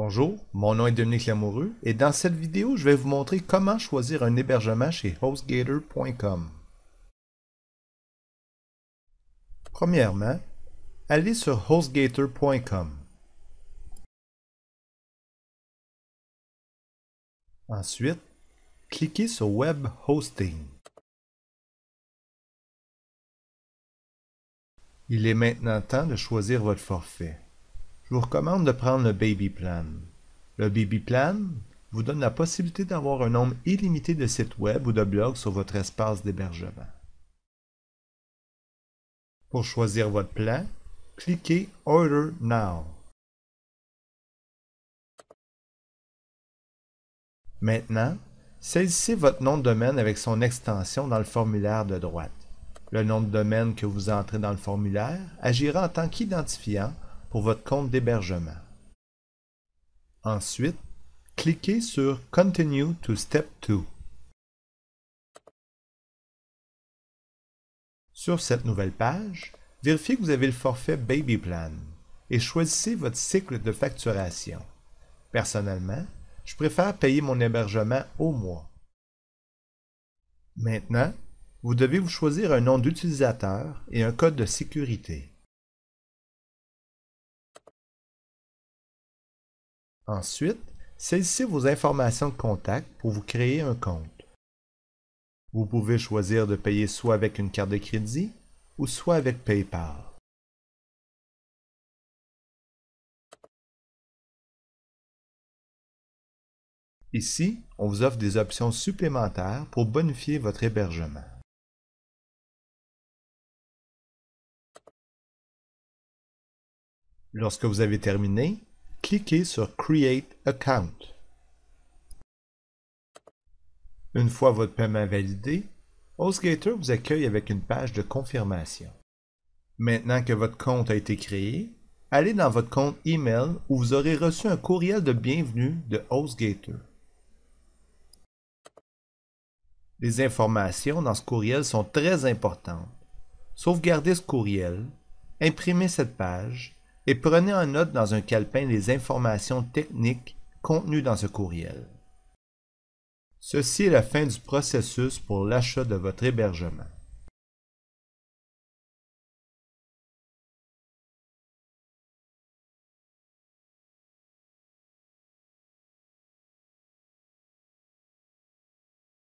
Bonjour, mon nom est Dominique Lamoureux et dans cette vidéo, je vais vous montrer comment choisir un hébergement chez HostGator.com. Premièrement, allez sur HostGator.com. Ensuite, cliquez sur Web Hosting. Il est maintenant temps de choisir votre forfait je vous recommande de prendre le Baby Plan. Le Baby Plan vous donne la possibilité d'avoir un nombre illimité de sites web ou de blogs sur votre espace d'hébergement. Pour choisir votre plan, cliquez Order Now. Maintenant, saisissez votre nom de domaine avec son extension dans le formulaire de droite. Le nom de domaine que vous entrez dans le formulaire agira en tant qu'identifiant pour votre compte d'hébergement. Ensuite, cliquez sur Continue to Step 2. Sur cette nouvelle page, vérifiez que vous avez le forfait Baby Plan et choisissez votre cycle de facturation. Personnellement, je préfère payer mon hébergement au mois. Maintenant, vous devez vous choisir un nom d'utilisateur et un code de sécurité. Ensuite, saisissez vos informations de contact pour vous créer un compte. Vous pouvez choisir de payer soit avec une carte de crédit ou soit avec PayPal. Ici, on vous offre des options supplémentaires pour bonifier votre hébergement. Lorsque vous avez terminé, cliquez sur Create Account. Une fois votre paiement validé, HostGator vous accueille avec une page de confirmation. Maintenant que votre compte a été créé, allez dans votre compte email où vous aurez reçu un courriel de bienvenue de HostGator. Les informations dans ce courriel sont très importantes. Sauvegardez ce courriel, imprimez cette page et prenez en note dans un calepin les informations techniques contenues dans ce courriel. Ceci est la fin du processus pour l'achat de votre hébergement.